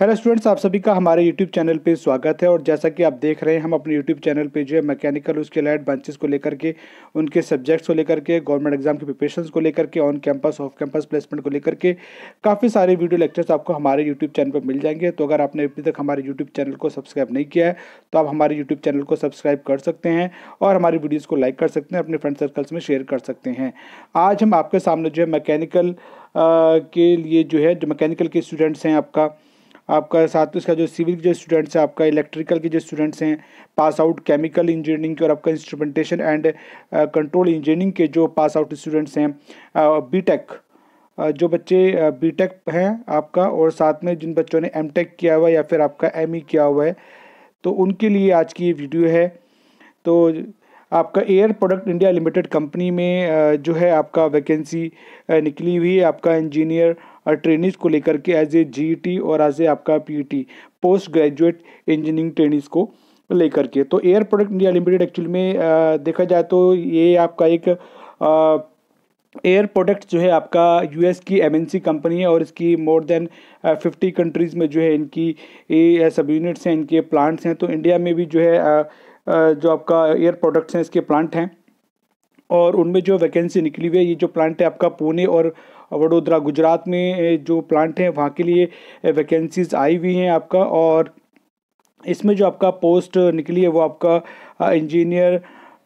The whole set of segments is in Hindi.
हेलो स्टूडेंट्स आप सभी का हमारे यूट्यूब चैनल पे स्वागत है और जैसा कि आप देख रहे हैं हम अपने यूट्यूब चैनल पे जो है मैकेनिकल उसके लाइट बंचेस को लेकर के उनके सब्जेक्ट्स को लेकर के गवर्नमेंट एग्जाम के प्रिपरेशन को लेकर के on campus off campus placement को लेकर के काफ़ी सारे वीडियो लेक्चर्स आपको हमारे यूट्यूब चैनल पर मिल जाएंगे तो अगर आपने अभी तक हमारे यूट्यूब चैनल को सब्सक्राइब नहीं किया है तो आप हमारे यूट्यूब चैनल को सब्सक्राइब कर सकते हैं और हमारी वीडियोज़ को लाइक कर सकते हैं अपने फ्रेंड सर्कल्स में शेयर कर सकते हैं आज हम आपके सामने जो है मैकेनिकल के लिए जो है जो मैकेनिकल के स्टूडेंट्स हैं आपका आपका साथ में उसका जो सिविल के जो स्टूडेंट्स हैं आपका इलेक्ट्रिकल के जो स्टूडेंट्स हैं पास आउट केमिकल इंजीनियरिंग के और आपका इंस्ट्रूमेंटेशन एंड कंट्रोल इंजीनियरिंग के जो पास आउट स्टूडेंट्स हैं बी uh, टेक uh, जो बच्चे बी uh, टेक हैं आपका और साथ में जिन बच्चों ने एम टेक किया हुआ है या फिर आपका एम ई e किया हुआ है तो उनके लिए आज की ये वीडियो है तो आपका Air Product India Limited company में जो है आपका वैकेंसी निकली हुई है आपका इंजीनियर और ट्रेनिज को लेकर के एज ए जी और एज ए आपका P post graduate engineering trainees को लेकर के तो Air Product India Limited actually में आ, देखा जाए तो ये आपका एक एयर प्रोडक्ट जो है आपका यूएस की एमएनसी कंपनी है और इसकी मोर देन फिफ्टी कंट्रीज़ में जो है इनकी ए सब यूनिट्स हैं इनके प्लांट्स हैं तो इंडिया में भी जो है आ, जो आपका एयर प्रोडक्ट्स हैं इसके प्लांट हैं और उनमें जो वैकेंसी निकली हुई है ये जो प्लांट है आपका पुणे और वडोदरा गुजरात में जो प्लांट हैं वहाँ के लिए वैकेंसीज आई हुई हैं आपका और इसमें जो आपका पोस्ट निकली है वो आपका इंजीनियर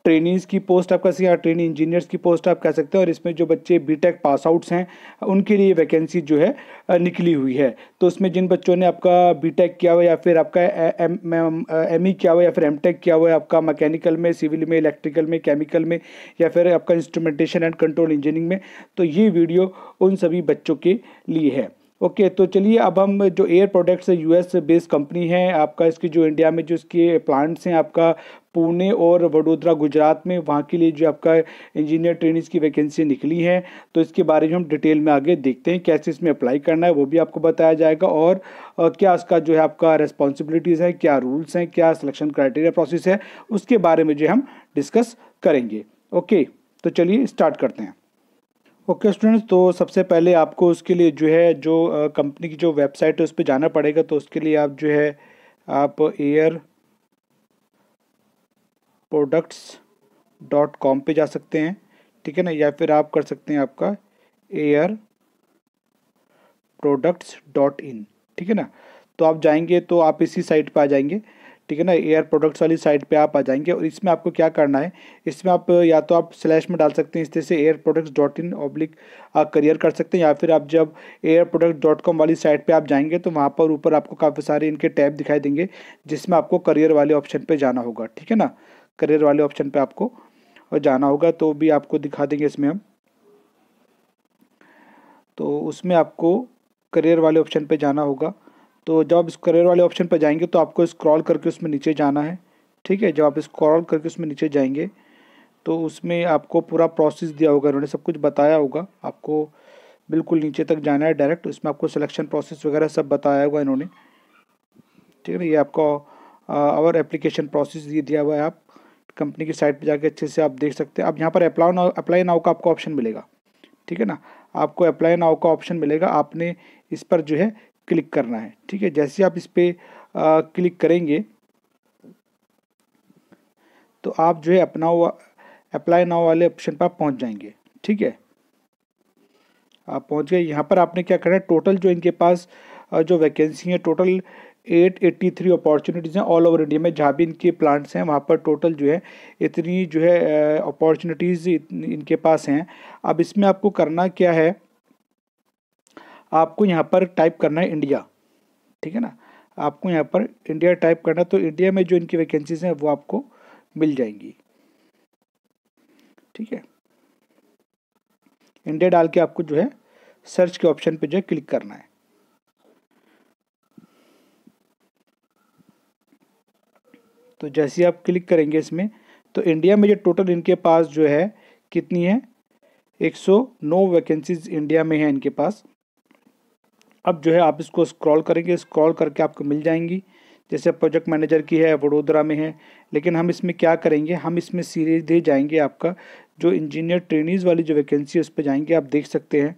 ट्रेनिंग्स की पोस्ट आप कह सकते हैं ट्रेनिंग इंजीनियर्स की पोस्ट आप कह सकते हैं और इसमें जो बच्चे बीटेक पास आउट्स हैं उनके लिए वैकेंसी जो है निकली हुई है तो उसमें जिन बच्चों ने आपका बीटेक किया हुआ या फिर आपका एम ई e किया हुआ या फिर एम टेक किया हुआ है आपका मैकेनिकल में सिविल में इलेक्ट्रिकल में केमिकल में या फिर आपका इंस्ट्रूमेंटेशन एंड कंट्रोल इंजीनियरिंग में तो ये वीडियो उन सभी बच्चों के लिए है ओके okay, तो चलिए अब हम जो एयर प्रोडक्ट्स है यूएस बेस्ड कंपनी है आपका इसकी जो इंडिया में जो इसके प्लांट्स हैं आपका पुणे और वडोदरा गुजरात में वहाँ के लिए जो आपका इंजीनियर ट्रेनिंग की वैकेंसी निकली है तो इसके बारे में हम डिटेल में आगे देखते हैं कैसे इसमें अप्लाई करना है वो भी आपको बताया जाएगा और क्या इसका जो है आपका रिस्पॉन्सिबिलिटीज़ है क्या रूल्स हैं क्या सिलेक्शन क्राइटेरिया प्रोसेस है उसके बारे में जो हम डिस्कस करेंगे ओके okay, तो चलिए स्टार्ट करते हैं ओके okay, स्टूडेंट्स तो सबसे पहले आपको उसके लिए जो है जो कंपनी की जो वेबसाइट है उस पर जाना पड़ेगा तो उसके लिए आप जो है आप एयर प्रोडक्ट्स डॉट कॉम पर जा सकते हैं ठीक है ना या फिर आप कर सकते हैं आपका एयर प्रोडक्ट्स डॉट इन ठीक है ना तो आप जाएंगे तो आप इसी साइट पर आ जाएंगे ठीक है ना एयर प्रोडक्ट्स वाली साइट पे आप आ जाएंगे और इसमें आपको क्या करना है इसमें आप या तो आप स्लैश में डाल सकते हैं इस तरह से Air Products dot in oblique career कर सकते हैं या फिर आप जब एयर प्रोडक्ट डॉट कॉम वाली साइट पर आप जाएंगे तो वहाँ पर ऊपर आपको काफ़ी सारे इनके टैब दिखाई देंगे जिसमें आपको करियर वाले ऑप्शन पर जाना होगा ठीक है ना करियर वाले ऑप्शन पर आपको जाना होगा तो भी आपको दिखा देंगे इसमें हम तो उसमें आपको करियर वाले ऑप्शन पे जाना होगा तो जब आप इस करियर वाले ऑप्शन पर जाएंगे तो आपको स्क्रॉल करके उसमें नीचे जाना है ठीक है जब आप स्क्रॉल करके उसमें नीचे जाएंगे तो उसमें आपको पूरा प्रोसेस दिया होगा उन्होंने सब कुछ बताया होगा आपको बिल्कुल नीचे तक जाना है डायरेक्ट उसमें आपको सिलेक्शन प्रोसेस वगैरह सब बताया होगा इन्होंने ठीक है ना ये आपका और एप्लीकेशन प्रोसेस ये दिया हुआ है आप कंपनी की साइट पर जाके अच्छे से आप देख सकते हैं अब यहाँ पर अप्लाई नाउ अप्लाई नाउ का आपको ऑप्शन मिलेगा ठीक है ना आपको अप्लाई नाउ का ऑप्शन मिलेगा आपने इस पर जो है क्लिक करना है ठीक है जैसे आप इस पर क्लिक करेंगे तो आप जो है अपना अप्लाई नाव वाले ऑप्शन पर पहुंच जाएंगे ठीक है आप पहुंच गए यहाँ पर आपने क्या करना है टोटल जो इनके पास जो वैकेंसी है टोटल 883 अपॉर्चुनिटीज़ हैं ऑल ओवर इंडिया में जहाँ भी इनके प्लांट्स हैं वहाँ पर टोटल जो है इतनी जो है अपॉर्चुनिटीज़ इनके पास हैं अब इसमें आपको करना क्या है आपको यहाँ पर टाइप करना है इंडिया ठीक है ना आपको यहाँ पर इंडिया टाइप करना तो इंडिया में जो इनकी वैकेंसीज हैं वो आपको मिल जाएंगी ठीक है इंडिया डाल के आपको जो है सर्च के ऑप्शन पे जो है क्लिक करना है तो जैसे आप क्लिक करेंगे इसमें तो इंडिया में जो टोटल इनके पास जो है कितनी है 109 वैकेंसीज इंडिया में है इनके पास अब जो है आप इसको स्क्रॉल करेंगे स्क्रॉल करके आपको मिल जाएंगी जैसे प्रोजेक्ट मैनेजर की है वडोदरा में है लेकिन हम इसमें क्या करेंगे हम इसमें सीरीज दे जाएंगे आपका जो इंजीनियर ट्रेनिज़ वाली जो वैकेंसी है उस पर जाएंगे आप देख सकते हैं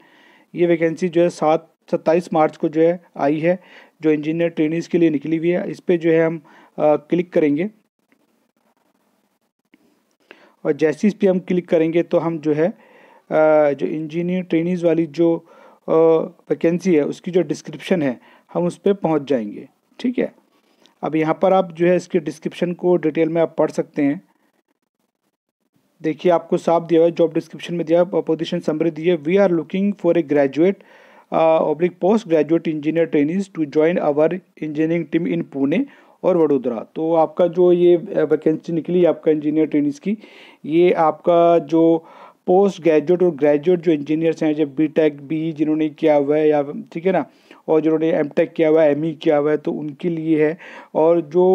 ये वैकेंसी जो है सात सत्ताईस मार्च को जो है आई है जो इंजीनियर ट्रेनिज़ के लिए निकली हुई है इस पर जो है हम आ, क्लिक करेंगे और जैसे इस पर हम क्लिक करेंगे तो हम जो है आ, जो इंजीनियर ट्रेनिज़ वाली जो वैकेंसी है उसकी जो डिस्क्रिप्शन है हम उस पर पहुँच जाएंगे ठीक है अब यहाँ पर आप जो है इसके डिस्क्रिप्शन को डिटेल में आप पढ़ सकते हैं देखिए आपको साफ दिया हुआ है जॉब डिस्क्रिप्शन में दिया पोजीशन समृद्ध दी है we are looking for a graduate oblique post graduate engineer trainees to join our engineering team in Pune और वडोदरा तो आपका जो ये वैकेंसी निकली आपका इंजीनियर ट्रेनिज की ये आपका जो पोस्ट ग्रेजुएट और ग्रेजुएट जो इंजीनियर्स हैं जब बी टेक बी जिन्होंने किया हुआ है या ठीक है ना और जिन्होंने एम टेक किया हुआ है एम ई e किया हुआ है तो उनके लिए है और जो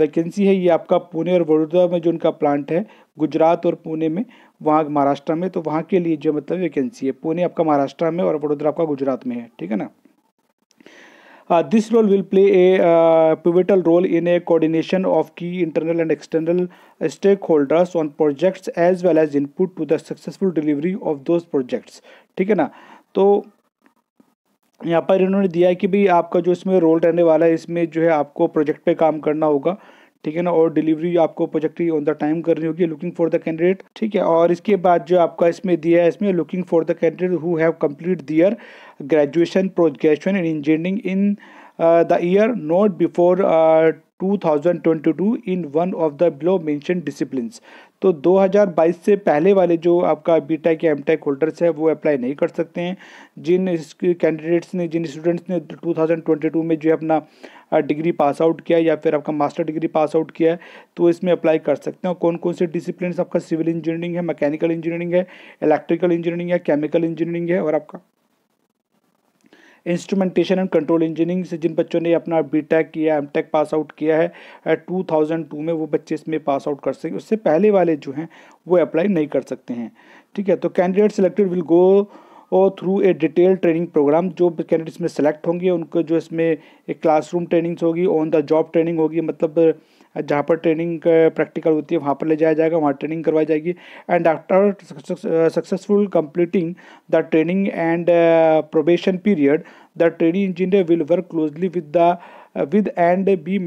वैकेंसी है ये आपका पुणे और वडोदरा में जो उनका प्लांट है गुजरात और पुणे में वहाँ महाराष्ट्र में तो वहाँ के लिए जो मतलब वैकेंसी है पुणे आपका महाराष्ट्र में और वडोदरा आपका गुजरात में है ठीक है ना this role will play a pivotal role in a coordination of key internal and external stakeholders on projects as well as input to the successful delivery of those projects ठीक है ना तो यहाँ पर इन्होंने दिया है कि भाई आपका जो इसमें रोल रहने वाला है इसमें जो है आपको प्रोजेक्ट पे काम करना होगा ठीक है ना और डिलीवरी आपको प्रोजेक्ट ऑन द टाइम करनी होगी लुकिंग फॉर द कैंडिडेट ठीक है और इसके बाद जो आपका इसमें दिया है इसमें looking for the candidate who have complete their graduation projection in engineering in the year not before 2022 in one of the below mention discipline तो 2022 से पहले वाले जो आपका बीटेक या एमटेक होल्डर्स है वो अप्लाई नहीं कर सकते हैं जिन कैंडिडेट्स ने जिन स्टूडेंट्स ने 2022 में जो है अपना डिग्री पास आउट किया या फिर आपका मास्टर डिग्री पास आउट किया है तो इसमें अप्लाई कर सकते हैं कौन कौन से डिसिप्लिन आपका सिविल इंजीनियरिंग है मैकेनिकल इंजीनियरिंग है इलेक्ट्रिकल इंजीनियरिंग है केमिकल इंजीनियरिंग है और आपका इंस्ट्रूमेंटेशन एंड कंट्रोल इंजीनियरिंग से जिन बच्चों ने अपना बी टेक किया एम टेक पास आउट किया है टू थाउजेंड टू में वो बच्चे इसमें पास आउट कर सकें उससे पहले वाले जो हैं वो अप्लाई नहीं कर सकते हैं ठीक है तो कैंडिडेट सेलेक्टेड विल गो और through a detail training program जो कैंडिडेट्स में सेलेक्ट होंगे उनको जो इसमें एक क्लासरूम ट्रेनिंग्स होगी ऑन द जॉब ट्रेनिंग होगी मतलब जहाँ पर ट्रेनिंग प्रैक्टिकल होती है वहाँ पर ले जाया जाएगा वहाँ ट्रेनिंग करवाई जाएगी and after successful completing the training and probation period the training engineer will work closely with the with and be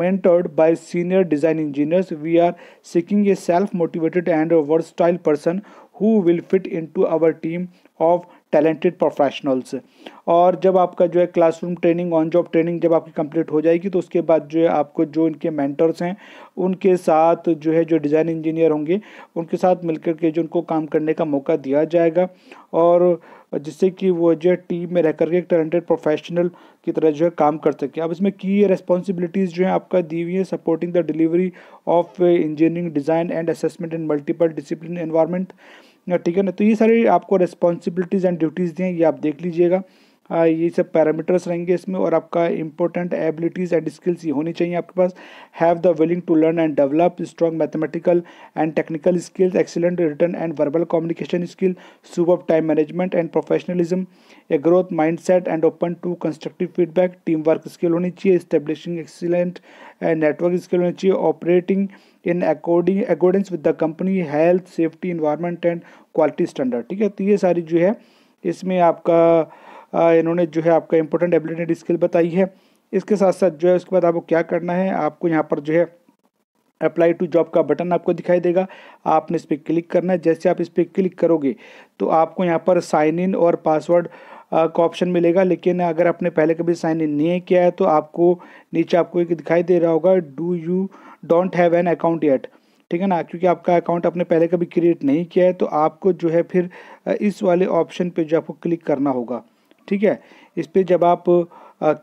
mentored by senior design engineers we are seeking a self motivated and versatile person who will fit in to our team of talented professionals और जब आपका जो है classroom training on job training जब आपकी कंप्लीट हो जाएगी तो उसके बाद जो है आपको जो इनके मेंटर्स हैं उनके साथ जो है जो डिज़ाइन इंजीनियर होंगे उनके साथ मिलकर के जो उनको काम करने का मौका दिया जाएगा और जिससे कि वो जो है टीम में रह करके एक टैलेंटेड प्रोफेशनल की तरह जो है काम कर सके अब इसमें की रेस्पॉन्सिबिलिटीज़ जो है आपका दी हुई है supporting the delivery of engineering design and assessment in multiple discipline environment ठीक है ना तो ये सारी आपको रिस्पॉन्सिबिलिटीज़ एंड ड्यूटीज़ दी हैं ये आप देख लीजिएगा ये सब पैरामीटर्स रहेंगे इसमें और आपका इंपॉर्टेंट एबिलिटीज़ एंड स्किल्स ये होनी चाहिए आपके पास have the willing to learn and develop strong mathematical and technical skills excellent written and verbal communication skill super time management and professionalism a growth mindset and open to constructive feedback teamwork skill होनी चाहिए establishing excellent and network skill होनी चाहिए operating in according accordance with the company health safety environment and quality standard ठीक है तो ये सारी जो है इसमें आपका इन्होंने जो है आपका इंपॉर्टेंट एबिलिटेड स्किल बताई है इसके साथ साथ जो है उसके बाद आपको क्या करना है आपको यहाँ पर जो है अप्लाई टू जॉब का बटन आपको दिखाई देगा आपने इस पर क्लिक करना है जैसे आप इस पर क्लिक करोगे तो आपको यहाँ पर साइन इन और पासवर्ड का ऑप्शन मिलेगा लेकिन अगर आपने पहले कभी साइन इन नहीं किया है तो आपको नीचे आपको एक दिखाई दे रहा होगा do you don't have an account yet ठीक है ना क्योंकि आपका अकाउंट आपने पहले कभी क्रिएट नहीं किया है तो आपको जो है फिर इस वाले ऑप्शन पर जो आपको क्लिक करना होगा ठीक है इस पर जब आप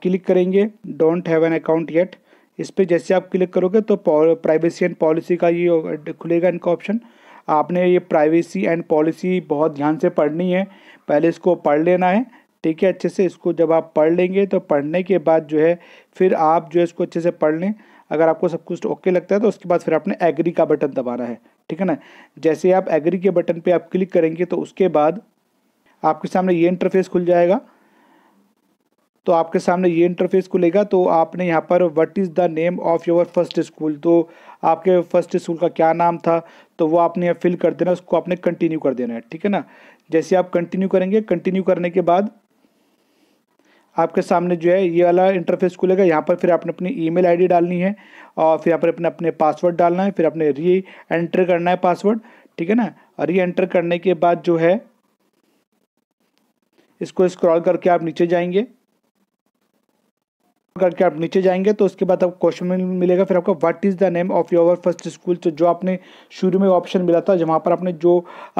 क्लिक करेंगे don't have an account yet इस पर जैसे आप क्लिक करोगे तो प्राइवेसी एंड पॉलिसी का ये खुलेगा इनका ऑप्शन आपने ये प्राइवेसी एंड पॉलिसी बहुत ध्यान से पढ़नी है पहले इसको पढ़ लेना है ठीक है अच्छे से इसको जब आप पढ़ लेंगे तो पढ़ने के बाद जो है फिर आप जो है इसको अच्छे से पढ़ लें अगर आपको सब कुछ ओके लगता है तो उसके बाद फिर आपने एग्री का बटन दबाना है ठीक है ना जैसे आप एग्री के बटन पे आप क्लिक करेंगे तो उसके बाद आपके सामने ये इंटरफेस खुल जाएगा तो आपके सामने ये इंटरफेस खुलेगा तो आपने यहाँ पर what is the name of your first school तो आपके फर्स्ट स्कूल का क्या नाम था तो वो आपने यहाँ फिल कर देना उसको आपने कंटिन्यू कर देना है ठीक है ना जैसे आप कंटिन्यू करेंगे कंटिन्यू करने के बाद आपके सामने जो है ये वाला इंटरफेस खुलेगा यहाँ पर फिर आपने अपनी ईमेल आईडी डालनी है और फिर यहाँ पर अपने अपने पासवर्ड डालना है फिर आपने री एंटर करना है पासवर्ड ठीक है ना री एंटर करने के बाद जो है इसको स्क्रॉल करके आप नीचे जाएंगे करके आप नीचे जाएंगे तो उसके बाद आपको क्वेश्चन मिलेगा फिर आपका what is the name of your first school तो जो आपने शुरू में ऑप्शन मिला था जहाँ पर आपने जो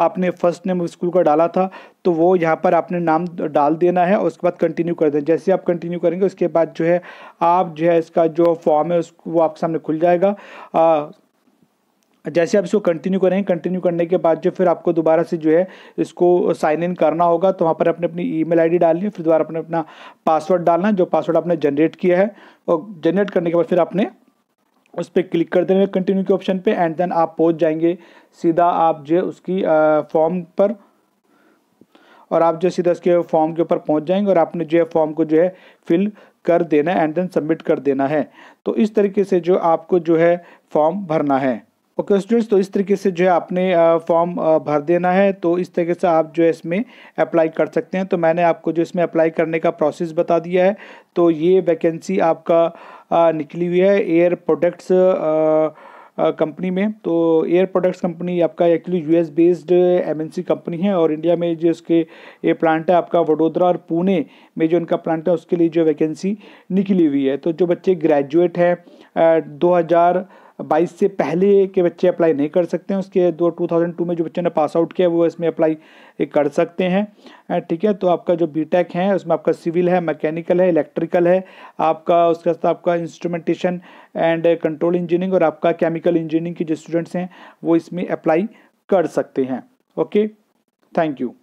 आपने फर्स्ट नेम स्कूल का डाला था तो वो यहाँ पर आपने नाम डाल देना है और उसके बाद कंटिन्यू कर देना जैसे आप कंटिन्यू करेंगे उसके बाद जो है आप जो है इसका जो फॉर्म है उसको वो आपके सामने खुल जाएगा आ, जैसे आप इसको कंटिन्यू करेंगे कंटिन्यू करने के बाद जो फिर आपको दोबारा से जो है इसको साइन इन करना होगा तो वहाँ पर अपने अपनी ईमेल आईडी डालनी है फिर दोबारा अपने अपना पासवर्ड डालना है जो पासवर्ड आपने जनरेट किया है और जनरेट करने के बाद फिर आपने उस पर क्लिक कर देना कंटिन्यू के ऑप्शन पर एंड देन आप पहुँच जाएंगे सीधा आप जो है उसकी फॉर्म पर और आप जो सीधा उसके फॉर्म के ऊपर पहुँच जाएंगे और आपने जो है फॉर्म को जो है फिल कर देना है एंड देन सबमिट कर देना है तो इस तरीके से जो आपको जो है फॉर्म भरना है ओके स्टूडेंट्स तो इस तरीके से जो है आपने फॉर्म भर देना है तो इस तरीके से आप जो है इसमें अप्लाई कर सकते हैं तो मैंने आपको जो इसमें अप्लाई करने का प्रोसेस बता दिया है तो ये वैकेंसी आपका निकली हुई है एयर प्रोडक्ट्स कंपनी में तो एयर प्रोडक्ट्स कंपनी आपका actually US based MNC company है और इंडिया में जो इसके ये प्लांट है आपका वडोदरा और पुणे में जो इनका प्लांट है उसके लिए जो वैकेंसी निकली हुई है तो जो बच्चे ग्रेजुएट हैं दो हज़ार बाईस से पहले के बच्चे अप्लाई नहीं कर सकते हैं उसके दो टू थाउजेंड टू में जो बच्चों ने पास आउट किया वो इसमें अप्लाई कर सकते हैं ठीक है तो आपका जो बी टेक है उसमें आपका सिविल है मैकेनिकल है इलेक्ट्रिकल है आपका उसके साथ आपका इंस्ट्रूमेंटेशन एंड कंट्रोल इंजीनियरिंग और आपका केमिकल इंजीनियरिंग के जो स्टूडेंट्स हैं वो इसमें अप्लाई कर सकते हैं ओके थैंक यू